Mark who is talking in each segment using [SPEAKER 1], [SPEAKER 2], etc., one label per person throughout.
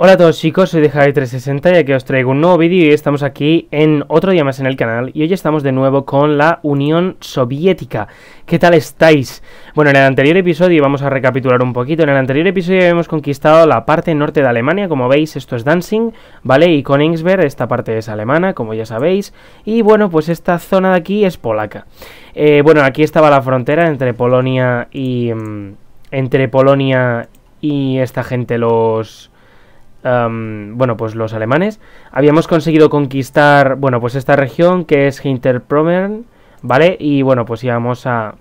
[SPEAKER 1] Hola a todos chicos, soy de 360 y aquí os traigo un nuevo vídeo y estamos aquí en otro día más en el canal y hoy estamos de nuevo con la Unión Soviética. ¿Qué tal estáis? Bueno, en el anterior episodio, vamos a recapitular un poquito, en el anterior episodio hemos conquistado la parte norte de Alemania, como veis esto es Danzig, ¿vale? Y Königsberg, esta parte es alemana, como ya sabéis, y bueno, pues esta zona de aquí es polaca. Eh, bueno, aquí estaba la frontera entre Polonia y... Mm, entre Polonia y esta gente, los bueno, pues los alemanes, habíamos conseguido conquistar, bueno, pues esta región que es Hinterpromen ¿vale? Y bueno, pues íbamos a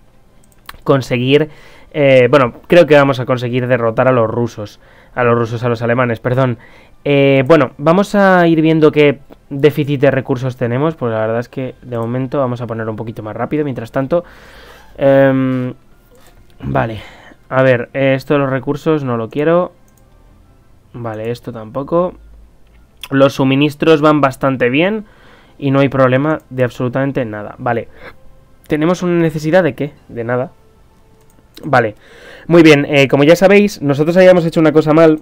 [SPEAKER 1] conseguir, eh, bueno, creo que vamos a conseguir derrotar a los rusos, a los rusos, a los alemanes, perdón. Eh, bueno, vamos a ir viendo qué déficit de recursos tenemos, pues la verdad es que de momento vamos a poner un poquito más rápido, mientras tanto... Em, vale, a ver, esto de los recursos no lo quiero, Vale, esto tampoco. Los suministros van bastante bien y no hay problema de absolutamente nada. Vale. ¿Tenemos una necesidad de qué? De nada. Vale. Muy bien, eh, como ya sabéis, nosotros habíamos hecho una cosa mal.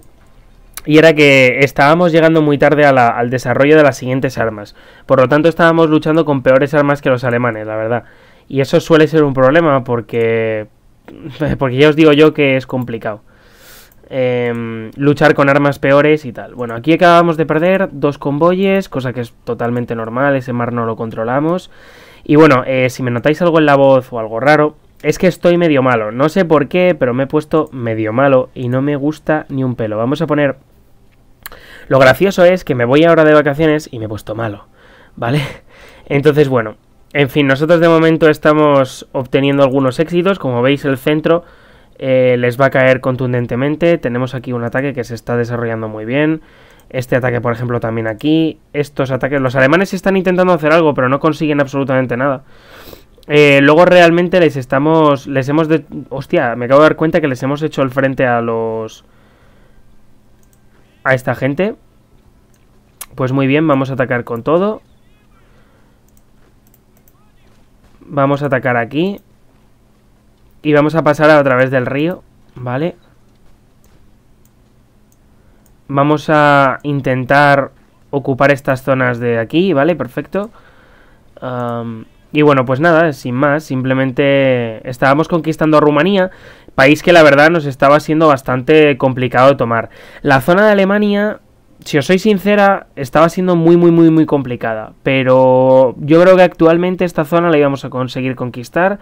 [SPEAKER 1] Y era que estábamos llegando muy tarde al desarrollo de las siguientes armas. Por lo tanto, estábamos luchando con peores armas que los alemanes, la verdad. Y eso suele ser un problema porque... Porque ya os digo yo que es complicado. Em, luchar con armas peores y tal. Bueno, aquí acabamos de perder dos convoyes, cosa que es totalmente normal, ese mar no lo controlamos. Y bueno, eh, si me notáis algo en la voz o algo raro, es que estoy medio malo. No sé por qué, pero me he puesto medio malo y no me gusta ni un pelo. Vamos a poner... Lo gracioso es que me voy ahora de vacaciones y me he puesto malo, ¿vale? Entonces, bueno, en fin, nosotros de momento estamos obteniendo algunos éxitos. Como veis, el centro eh, les va a caer contundentemente. Tenemos aquí un ataque que se está desarrollando muy bien. Este ataque, por ejemplo, también aquí. Estos ataques. Los alemanes están intentando hacer algo, pero no consiguen absolutamente nada. Eh, luego realmente les estamos. Les hemos. De... Hostia, me acabo de dar cuenta que les hemos hecho el frente a los. A esta gente. Pues muy bien, vamos a atacar con todo. Vamos a atacar aquí. Y vamos a pasar a través del río, ¿vale? Vamos a intentar ocupar estas zonas de aquí, ¿vale? Perfecto. y bueno, pues nada, sin más, simplemente estábamos conquistando Rumanía, país que la verdad nos estaba siendo bastante complicado de tomar. La zona de Alemania, si os soy sincera, estaba siendo muy, muy, muy, muy complicada, pero yo creo que actualmente esta zona la íbamos a conseguir conquistar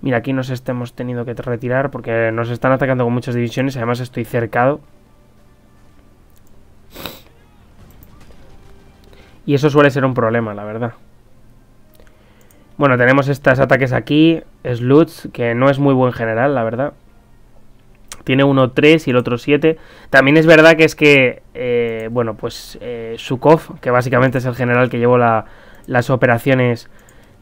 [SPEAKER 1] Mira, aquí nos hemos tenido que retirar porque nos están atacando con muchas divisiones. Además estoy cercado. Y eso suele ser un problema, la verdad. Bueno, tenemos estos ataques aquí. Sluts, que no es muy buen general, la verdad. Tiene uno 3 y el otro 7. También es verdad que es que, eh, bueno, pues eh, Sukov, que básicamente es el general que llevó las operaciones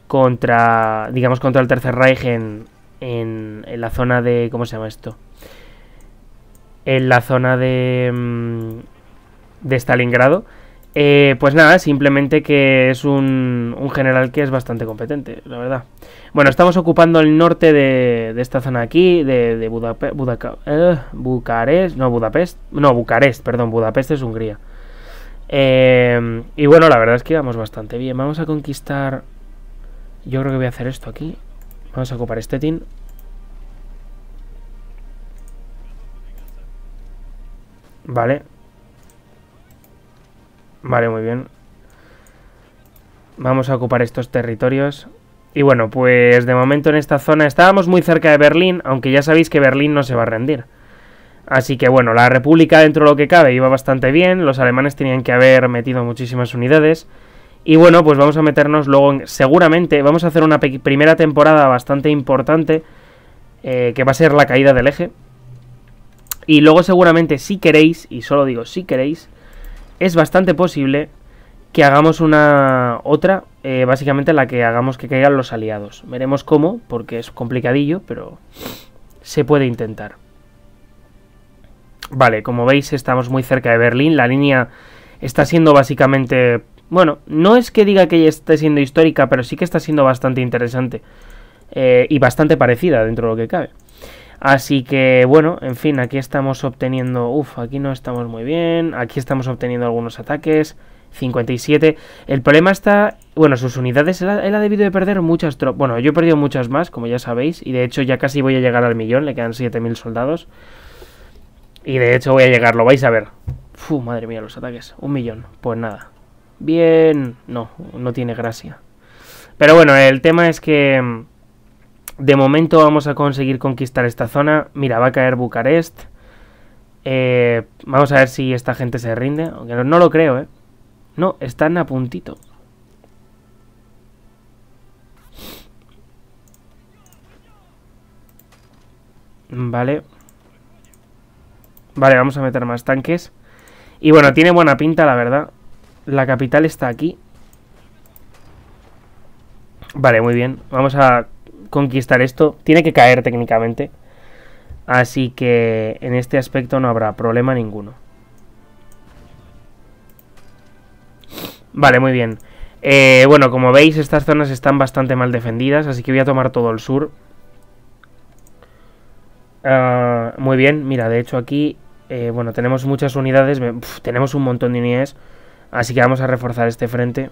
[SPEAKER 1] contra, digamos, contra el Tercer Reich en, en, la zona de, ¿cómo se llama esto? En la zona de, mm, de Stalingrado. Eh, pues nada, simplemente que es un, un, general que es bastante competente, la verdad. Bueno, estamos ocupando el norte de, de esta zona aquí, de, de Budapest, eh, Bucarest, no, Budapest, no, Bucarest, perdón, Budapest es Hungría. Eh, y bueno, la verdad es que vamos bastante bien. Vamos a conquistar yo creo que voy a hacer esto aquí. Vamos a ocupar este tin. Vale. Vale, muy bien. Vamos a ocupar estos territorios. Y bueno, pues de momento en esta zona estábamos muy cerca de Berlín, aunque ya sabéis que Berlín no se va a rendir. Así que bueno, la República dentro de lo que cabe iba bastante bien, los alemanes tenían que haber metido muchísimas unidades. Y bueno, pues vamos a meternos luego en... Seguramente vamos a hacer una primera temporada bastante importante, eh, que va a ser la caída del eje. Y luego seguramente si queréis, y solo digo si queréis, es bastante posible que hagamos una otra, eh, básicamente la que hagamos que caigan los aliados. Veremos cómo, porque es complicadillo, pero se puede intentar. Vale, como veis estamos muy cerca de Berlín, la línea está siendo básicamente bueno, no es que diga que esté siendo histórica, pero sí que está siendo bastante interesante. Eh, y bastante parecida dentro de lo que cabe. Así que bueno, en fin, aquí estamos obteniendo... Uf, aquí no estamos muy bien. Aquí estamos obteniendo algunos ataques. 57. El problema está... Bueno, sus unidades... Él ha, debido de perder muchas tropas. Bueno, yo he perdido muchas más, como ya sabéis. Y de hecho ya casi voy a llegar al millón. Le quedan 7.000 soldados. Y de hecho voy a llegar, lo vais a ver. Uf, madre mía, los ataques. Un millón. Pues nada bien... No, no tiene gracia. Pero bueno, el tema es que... Mm, de momento vamos a conseguir conquistar esta zona. Mira, va a caer Bucarest. Eh, vamos a ver si esta gente se rinde. Aunque no, no lo creo, ¿eh? No, están a puntito. Vale. Vale, vamos a meter más tanques. Y bueno, tiene buena pinta, la verdad. La capital está aquí. Vale, muy bien. Vamos a conquistar esto. Tiene que caer técnicamente. Así que en este aspecto no habrá problema ninguno. Vale, muy bien. Eh, bueno, como veis, estas zonas están bastante mal defendidas, así que voy a tomar todo el sur. Ah, muy bien, mira, de hecho aquí, eh, bueno, tenemos muchas unidades, tenemos un montón de unidades. Así que vamos a reforzar este frente.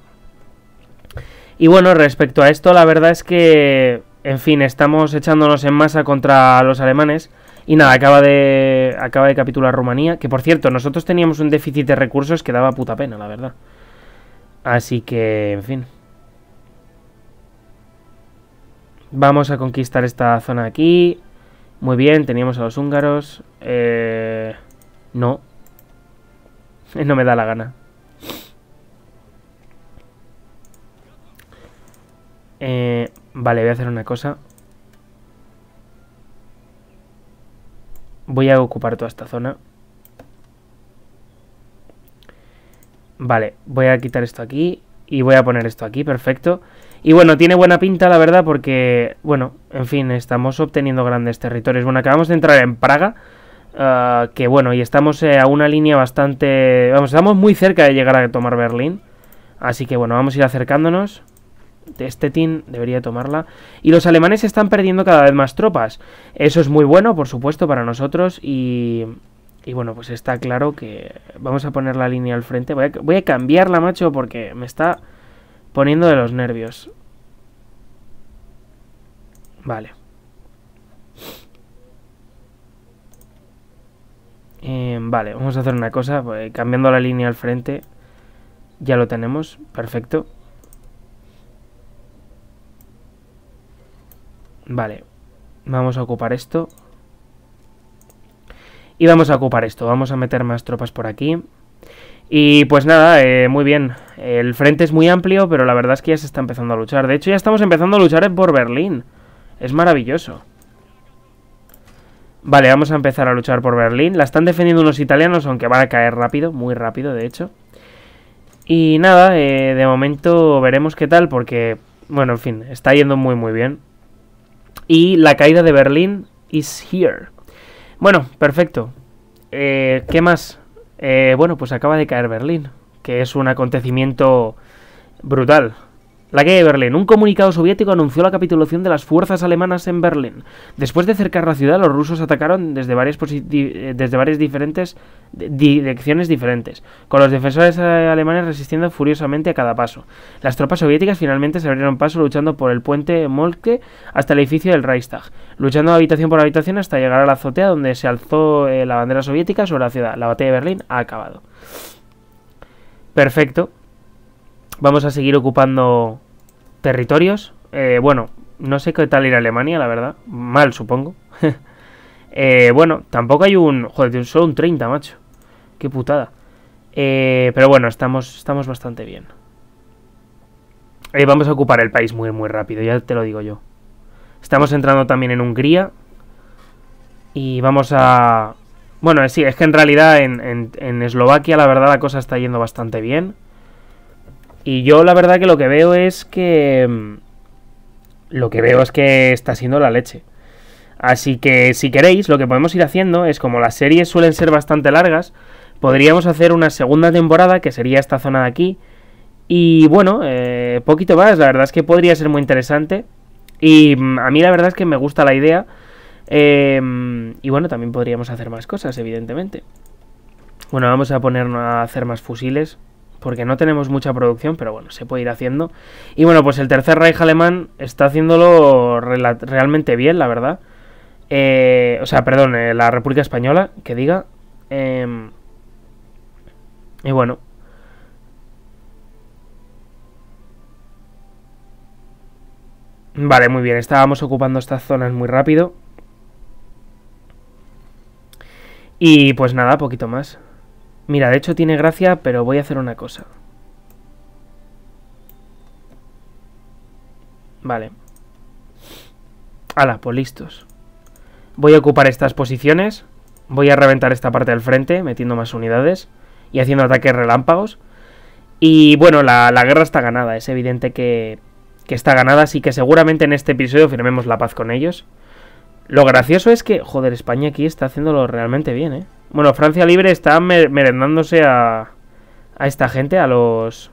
[SPEAKER 1] Y bueno, respecto a esto, la verdad es que, en fin, estamos echándonos en masa contra los alemanes. Y nada, acaba de, acaba de capitular Rumanía. Que por cierto, nosotros teníamos un déficit de recursos que daba puta pena, la verdad. Así que, en fin. Vamos a conquistar esta zona aquí. Muy bien, teníamos a los húngaros. Eh, no. No me da la gana. Eh, vale, voy a hacer una cosa. Voy a ocupar toda esta zona. Vale, voy a quitar esto aquí y voy a poner esto aquí, perfecto. Y bueno, tiene buena pinta, la verdad, porque, bueno, en fin, estamos obteniendo grandes territorios. Bueno, acabamos de entrar en Praga, ah, que bueno, y estamos eh, a una línea bastante... Vamos, estamos muy cerca de llegar a tomar Berlín. Así que bueno, vamos a ir acercándonos. Este team debería tomarla. Y los alemanes están perdiendo cada vez más tropas. Eso es muy bueno, por supuesto, para nosotros. Y, bueno, pues está claro que vamos a poner la línea al frente. Voy a, cambiarla, macho, porque me está poniendo de los nervios. Vale. Em, vale, vamos a hacer una cosa. Pues, cambiando la línea al frente. Ya lo tenemos. Perfecto. Vale, vamos a ocupar esto. Y vamos a ocupar esto, vamos a meter más tropas por aquí. Y pues nada, eh, muy bien. El frente es muy amplio, pero la verdad es que ya se está empezando a luchar. De hecho, ya estamos empezando a luchar por Berlín. Es maravilloso. Vale, vamos a empezar a luchar por Berlín. La están defendiendo unos italianos, aunque van a caer rápido, muy rápido, de hecho. Y nada, eh, de momento veremos qué tal, porque, bueno, en fin, está yendo muy, muy bien. Y la caída de Berlín is here. Bueno, perfecto. Eh, ¿Qué más? Eh, bueno, pues acaba de caer Berlín, que es un acontecimiento brutal. La guerra de Berlín. Un comunicado soviético anunció la capitulación de las fuerzas alemanas en Berlín. Después de cercar la ciudad, los rusos atacaron desde varias, eh, desde varias diferentes direcciones diferentes, con los defensores eh, alemanes resistiendo furiosamente a cada paso. Las tropas soviéticas finalmente se abrieron paso luchando por el puente Molke hasta el edificio del Reichstag, luchando habitación por habitación hasta llegar a la azotea donde se alzó eh, la bandera soviética sobre la ciudad. La batalla de Berlín ha acabado. Perfecto. Vamos a seguir ocupando territorios. Eh, bueno, no sé qué tal ir a Alemania, la verdad. Mal, supongo. eh, bueno, tampoco hay un... Joder, solo un 30, macho. Qué putada. Eh, pero bueno, estamos, estamos bastante bien. Eh, vamos a ocupar el país muy, muy rápido, ya te lo digo yo. Estamos entrando también en Hungría. Y vamos a... Bueno, sí, es que en realidad en, en, en Eslovaquia la verdad la cosa está yendo bastante bien. Y yo la verdad que lo que veo es que... Mm, lo que veo es que está siendo la leche. Así que si queréis, lo que podemos ir haciendo es como las series suelen ser bastante largas, podríamos hacer una segunda temporada, que sería esta zona de aquí. Y bueno, eh, poquito más, la verdad es que podría ser muy interesante. Y mm, a mí la verdad es que me gusta la idea. Em, y bueno, también podríamos hacer más cosas, evidentemente. Bueno, vamos a ponernos a hacer más fusiles porque no tenemos mucha producción, pero bueno, se puede ir haciendo. Y bueno, pues el tercer Reich alemán está haciéndolo realmente bien, la verdad. Eh, o sea, perdón, eh, la República Española, que diga. Em, y bueno. Vale, muy bien, estábamos ocupando estas zonas muy rápido. Y pues nada, poquito más. Mira, de hecho tiene gracia, pero voy a hacer una cosa. Vale. Hala, pues listos. Voy a ocupar estas posiciones. Voy a reventar esta parte del frente, metiendo más unidades. Y haciendo ataques relámpagos. Y bueno, la, guerra está ganada. Es evidente que, que está ganada. Así que seguramente en este episodio firmemos la paz con ellos. Lo gracioso es que, joder, España aquí está haciéndolo realmente bien, ¿eh? Bueno, Francia Libre está merendándose a, esta gente, a los...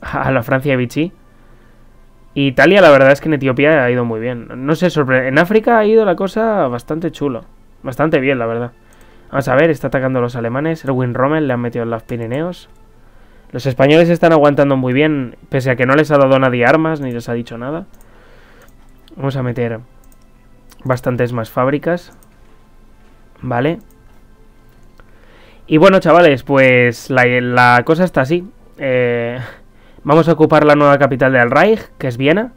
[SPEAKER 1] A la Francia de Vichy. Italia, la verdad es que en Etiopía ha ido muy bien. No se sorprende. En África ha ido la cosa bastante chulo. Bastante bien, la verdad. Vamos a ver, está atacando a los alemanes. Erwin Rommel le han metido en los Pirineos. Los españoles están aguantando muy bien, pese a que no les ha dado nadie armas ni les ha dicho nada. Vamos a meter bastantes más fábricas. ¿vale? Y bueno, chavales, pues la, cosa está así. Eh, vamos a ocupar la nueva capital del Reich, que es Viena.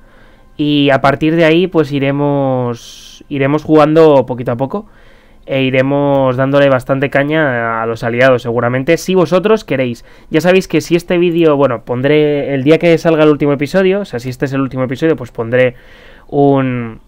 [SPEAKER 1] Y a partir de ahí, pues iremos, iremos jugando poquito a poco. E iremos dándole bastante caña a los aliados, seguramente, si vosotros queréis. Ya sabéis que si este vídeo, bueno, pondré el día que salga el último episodio, o sea, si este es el último episodio, pues pondré un,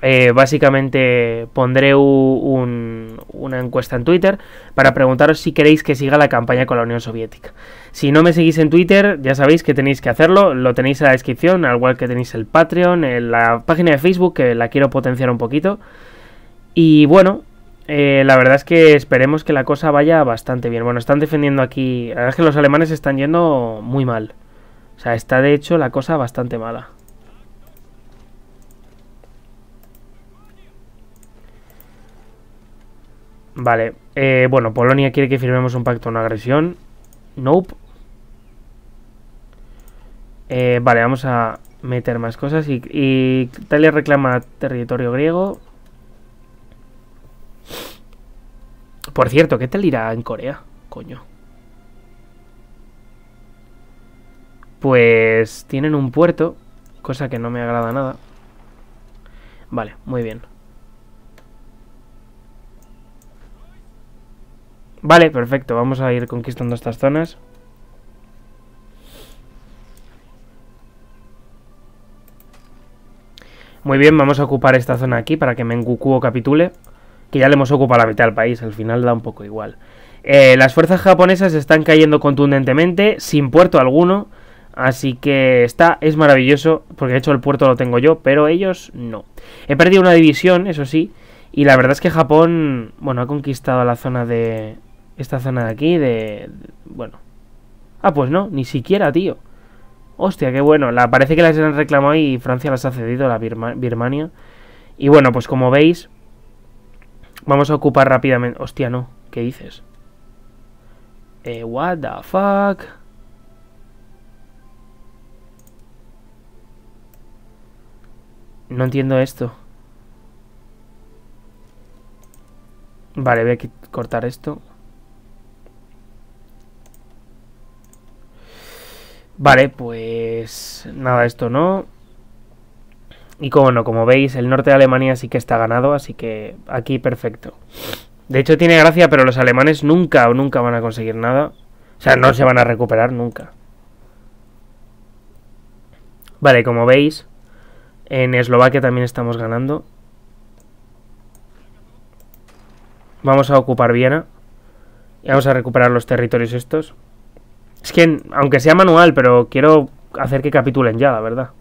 [SPEAKER 1] eh, básicamente pondré una encuesta en Twitter para preguntaros si queréis que siga la campaña con la Unión Soviética. Si no me seguís en Twitter, ya sabéis que tenéis que hacerlo, lo tenéis en la descripción, al igual que tenéis el Patreon, en la página de Facebook, que la quiero potenciar un poquito. Y bueno, eh, la verdad es que esperemos que la cosa vaya bastante bien. Bueno, están defendiendo aquí, la verdad es que los alemanes están yendo muy mal. O sea, está de hecho la cosa bastante mala. Vale, eh, bueno, Polonia quiere que firmemos un pacto no agresión. Nope. Eh, vale, vamos a meter más cosas. Y, y Italia reclama territorio griego. Por cierto, ¿qué tal irá en Corea? Coño. Pues tienen un puerto, cosa que no me agrada nada. Vale, muy bien. Vale, perfecto. Vamos a ir conquistando estas zonas. Muy bien, vamos a ocupar esta zona aquí para que Mengukuo capitule. Que ya le hemos ocupado la mitad del país, al final da un poco igual. Eh, las fuerzas japonesas están cayendo contundentemente, sin puerto alguno. Así que está, es maravilloso, porque de hecho el puerto lo tengo yo, pero ellos no. He perdido una división, eso sí, y la verdad es que Japón, bueno, ha conquistado la zona de, esta zona de aquí, de... Bueno. Ah, pues no, ni siquiera, tío. Hostia, qué bueno. La, parece que las han reclamado y Francia las ha cedido, la Birmania. Y bueno, pues como veis, vamos a ocupar rápidamente... Hostia, no. ¿Qué dices? Eh, what the fuck? No entiendo esto. Vale, voy a cortar esto. Vale, pues nada, esto no. Y como no, como veis, el norte de Alemania sí que está ganado, así que aquí perfecto. De hecho tiene gracia, pero los alemanes nunca o nunca van a conseguir nada. O sea, no se van a recuperar nunca. Vale, como veis, en Eslovaquia también estamos ganando. Vamos a ocupar Viena. Y vamos a recuperar los territorios estos. Es que, aunque sea manual, pero quiero hacer que capitulen ya, la verdad.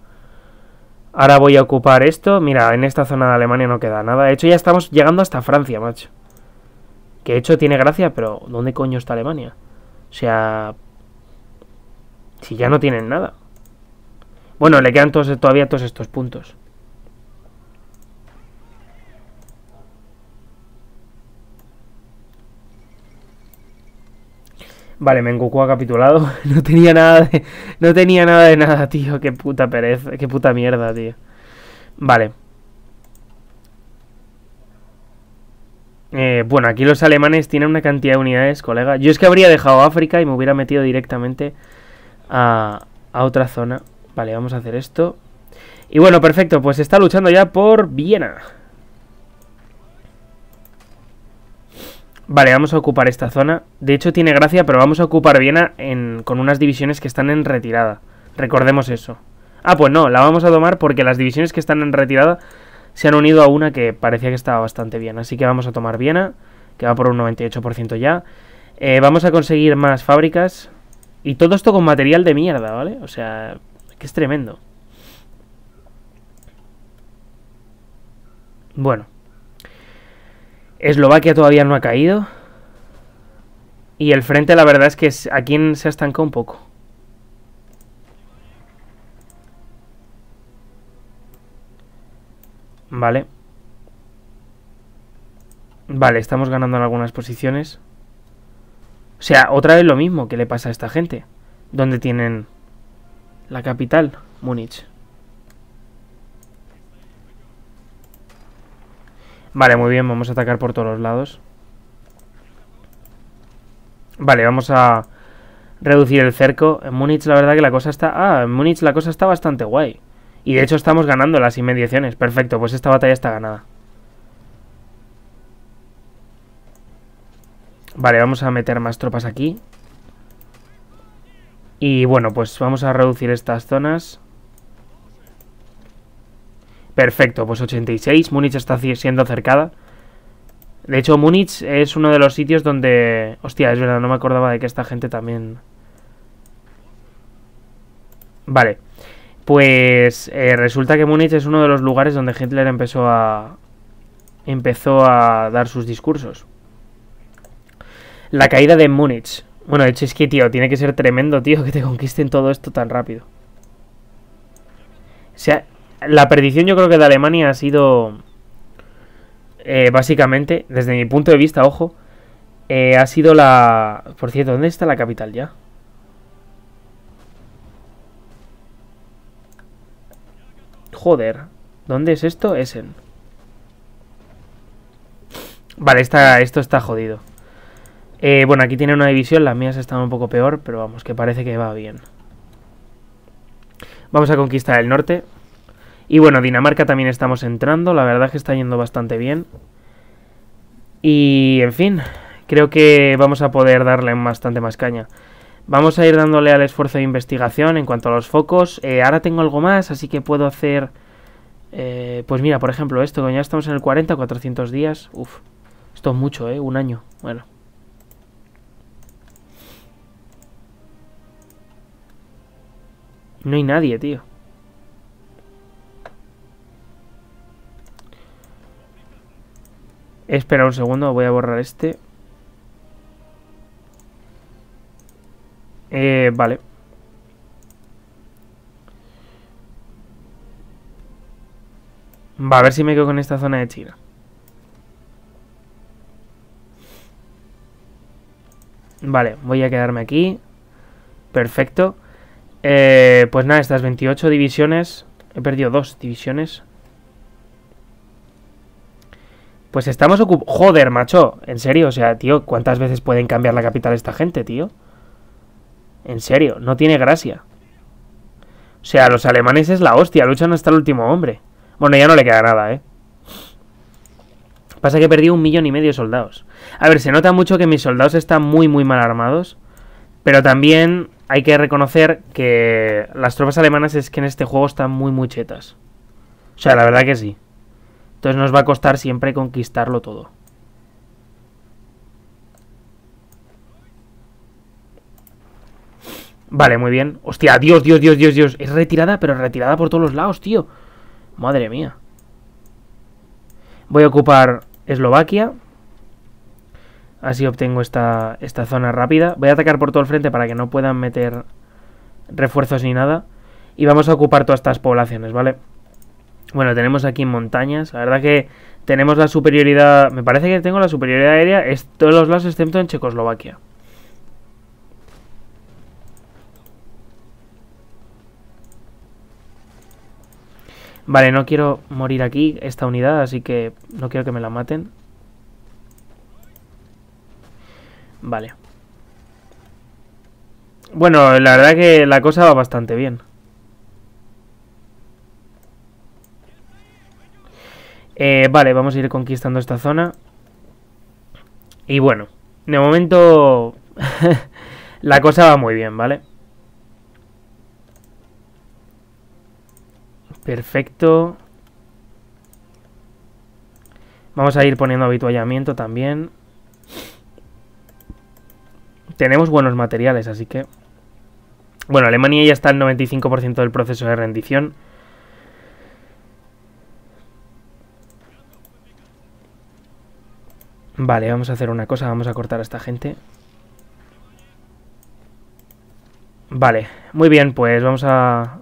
[SPEAKER 1] Ahora voy a ocupar esto. Mira, en esta zona de Alemania no queda nada. De hecho, ya estamos llegando hasta Francia, macho. Que de hecho tiene gracia, pero ¿dónde coño está Alemania? O sea... Si ya no tienen nada. Bueno, le quedan todavía todos estos puntos. Vale, Mengoku ha capitulado. No tenía nada de. No tenía nada de nada, tío. Qué puta pereza. Qué puta mierda, tío. Vale. Eh, bueno, aquí los alemanes tienen una cantidad de unidades, colega. Yo es que habría dejado África y me hubiera metido directamente a, a otra zona. Vale, vamos a hacer esto. Y bueno, perfecto, pues está luchando ya por Viena. Vale, vamos a ocupar esta zona. De hecho, tiene gracia, pero vamos a ocupar Viena con unas divisiones que están en retirada. Recordemos eso. Ah, pues no, la vamos a tomar porque las divisiones que están en retirada se han unido a una que parecía que estaba bastante bien. Así que vamos a tomar Viena, que va por un 98% ya. Eh, vamos a conseguir más fábricas. Y todo esto con material de mierda, ¿vale? O sea, que es tremendo. Bueno. Eslovaquia todavía no ha caído. Y el frente, la verdad es que aquí se ha estancado un poco. Vale. Vale, estamos ganando en algunas posiciones. O sea, otra vez lo mismo que le pasa a esta gente. ¿Dónde tienen la capital, Múnich. Vale, muy bien, vamos a atacar por todos los lados. Vale, vamos a reducir el cerco. En Múnich la verdad que la cosa está... Ah, en Múnich la cosa está bastante guay. Y de hecho estamos ganando las inmediaciones. Perfecto, pues esta batalla está ganada. Vale, vamos a meter más tropas aquí. Y bueno, pues vamos a reducir estas zonas. Perfecto, pues 86. Múnich está siendo cercada. De hecho, Múnich es uno de los sitios donde... Hostia, es verdad, no me acordaba de que esta gente también... Vale. Pues eh, resulta que Múnich es uno de los lugares donde Hitler empezó a... Empezó a dar sus discursos. La caída de Múnich. Bueno, de hecho es que, tío, tiene que ser tremendo, tío, que te conquisten todo esto tan rápido. O sea, la perdición yo creo que de Alemania ha sido, eh, básicamente, desde mi punto de vista, ojo, eh, ha sido la... Por cierto, ¿dónde está la capital ya? Joder, ¿dónde es esto? Essen. Vale, está, esto está jodido. Eh, bueno, aquí tiene una división, las mías están un poco peor, pero vamos, que parece que va bien. Vamos a conquistar el norte. Y bueno, Dinamarca también estamos entrando, la verdad que está yendo bastante bien. Y en fin, creo que vamos a poder darle bastante más caña. Vamos a ir dándole al esfuerzo de investigación en cuanto a los focos. Eh, ahora tengo algo más, así que puedo hacer... Eh, pues mira, por ejemplo, esto, ya estamos en el 40, 400 días. Uf, esto es mucho, ¿eh? Un año. Bueno. No hay nadie, tío. Espera un segundo, voy a borrar este. Eh, vale. Va, a ver si me quedo con esta zona de China. Vale, voy a quedarme aquí. Perfecto. Eh, pues nada, estas 28 divisiones... He perdido dos divisiones. Pues estamos ocupados. Joder, macho. En serio, o sea, tío, ¿cuántas veces pueden cambiar la capital esta gente, tío? En serio, no tiene gracia. O sea, los alemanes es la hostia, luchan hasta el último hombre. Bueno, ya no le queda nada, ¿eh? Pasa que perdido un millón y medio de soldados. A ver, se nota mucho que mis soldados están muy, muy mal armados. Pero también hay que reconocer que las tropas alemanas es que en este juego están muy, muy chetas. O sea, la verdad que sí. Entonces nos va a costar siempre conquistarlo todo. Vale, muy bien. Hostia, Dios, Dios, Dios, Dios, Dios. Es retirada, pero retirada por todos los lados, tío. Madre mía. Voy a ocupar Eslovaquia. Así obtengo esta, esta zona rápida. Voy a atacar por todo el frente para que no puedan meter refuerzos ni nada. Y vamos a ocupar todas estas poblaciones, ¿vale? vale bueno, tenemos aquí en montañas. La verdad que tenemos la superioridad. Me parece que tengo la superioridad aérea en todos los lados excepto en Checoslovaquia. Vale, no quiero morir aquí, esta unidad, así que no quiero que me la maten. Vale. Bueno, la verdad que la cosa va bastante bien. Eh, vale, vamos a ir conquistando esta zona. Y bueno, de momento la cosa va muy bien, ¿vale? Perfecto. Vamos a ir poniendo habituallamiento también. Tenemos buenos materiales, así que... Bueno, Alemania ya está al 95% del proceso de rendición. Vale, vamos a hacer una cosa, vamos a cortar a esta gente. Vale, muy bien, pues vamos a,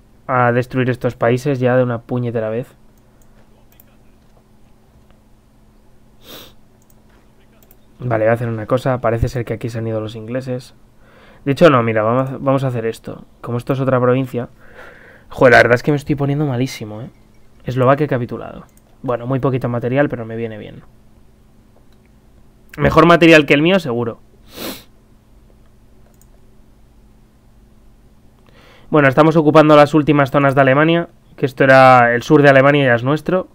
[SPEAKER 1] destruir estos países ya de una puñetera vez. Vale, voy a hacer una cosa. Parece ser que aquí se han ido los ingleses. De hecho, no, mira, vamos a hacer esto. Como esto es otra provincia... Joder, la verdad es que me estoy poniendo malísimo, ¿eh? Eslovaquia capitulado. Bueno, muy poquito material, pero me viene bien. Mejor mm. material que el mío, seguro. Bueno, estamos ocupando las últimas zonas de Alemania, que esto era el sur de Alemania, ya es nuestro.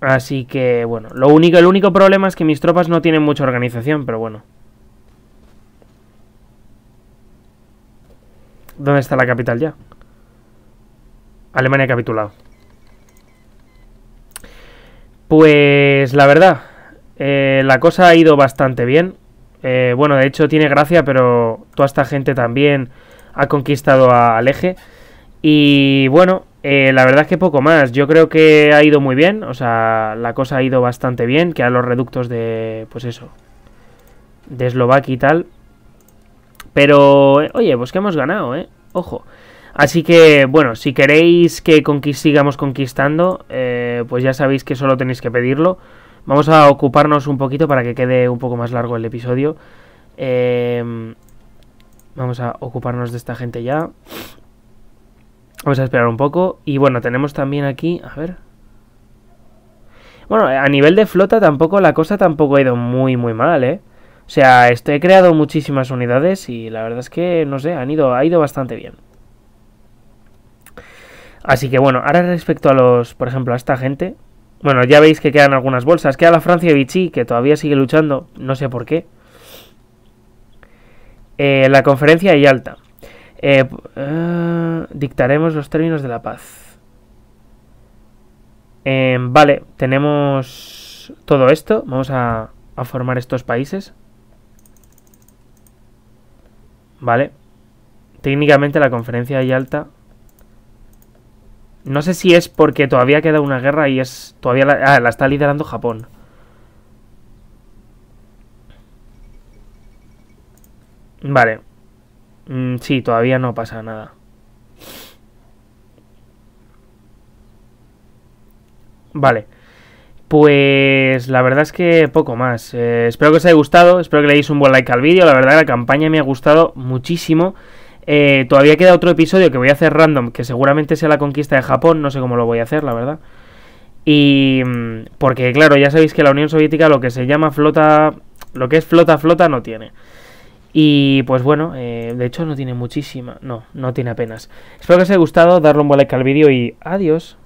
[SPEAKER 1] Así que, bueno, lo único, el único problema es que mis tropas no tienen mucha organización, pero bueno. ¿Dónde está la capital ya? Alemania ha capitulado. Pues la verdad, eh, la cosa ha ido bastante bien. Eh, bueno, de hecho tiene gracia, pero toda esta gente también ha conquistado al eje. Y bueno, eh, la verdad es que poco más. Yo creo que ha ido muy bien. O sea, la cosa ha ido bastante bien. Que a los reductos de, pues eso, de Eslovaquia y tal. Pero, oye, pues que hemos ganado, ¿eh? Ojo. Así que, bueno, si queréis que sigamos conquistando, eh, pues ya sabéis que solo tenéis que pedirlo. Vamos a ocuparnos un poquito para que quede un poco más largo el episodio. Em, vamos a ocuparnos de esta gente ya. Vamos a esperar un poco. Y bueno, tenemos también aquí... A ver... Bueno, a nivel de flota tampoco la cosa tampoco ha ido muy muy mal, ¿eh? O sea, este, he creado muchísimas unidades y la verdad es que, no sé, han ido, ha ido bastante bien. Así que bueno, ahora respecto a los, por ejemplo, a esta gente, bueno, ya veis que quedan algunas bolsas. Queda la Francia de Vichy, que todavía sigue luchando, no sé por qué. Eh, la conferencia de alta. Eh, eh, dictaremos los términos de la paz. Em, vale, tenemos todo esto. Vamos a, a formar estos países. Vale. Técnicamente la conferencia de alta. No sé si es porque todavía queda una guerra y es todavía la, ah, la está liderando Japón. Vale. Mm, sí, todavía no pasa nada. Vale. Pues la verdad es que poco más. Eh, espero que os haya gustado, espero que le deis un buen like al vídeo. La verdad la campaña me ha gustado muchísimo. Eh, todavía queda otro episodio que voy a hacer random, que seguramente sea la conquista de Japón, no sé cómo lo voy a hacer, la verdad. Y mm, porque claro, ya sabéis que la Unión Soviética lo que se llama flota, lo que es flota flota no tiene. Y pues bueno, eh, de hecho no tiene muchísima, no, no tiene apenas. Espero que os haya gustado, darle un buen like al vídeo y adiós.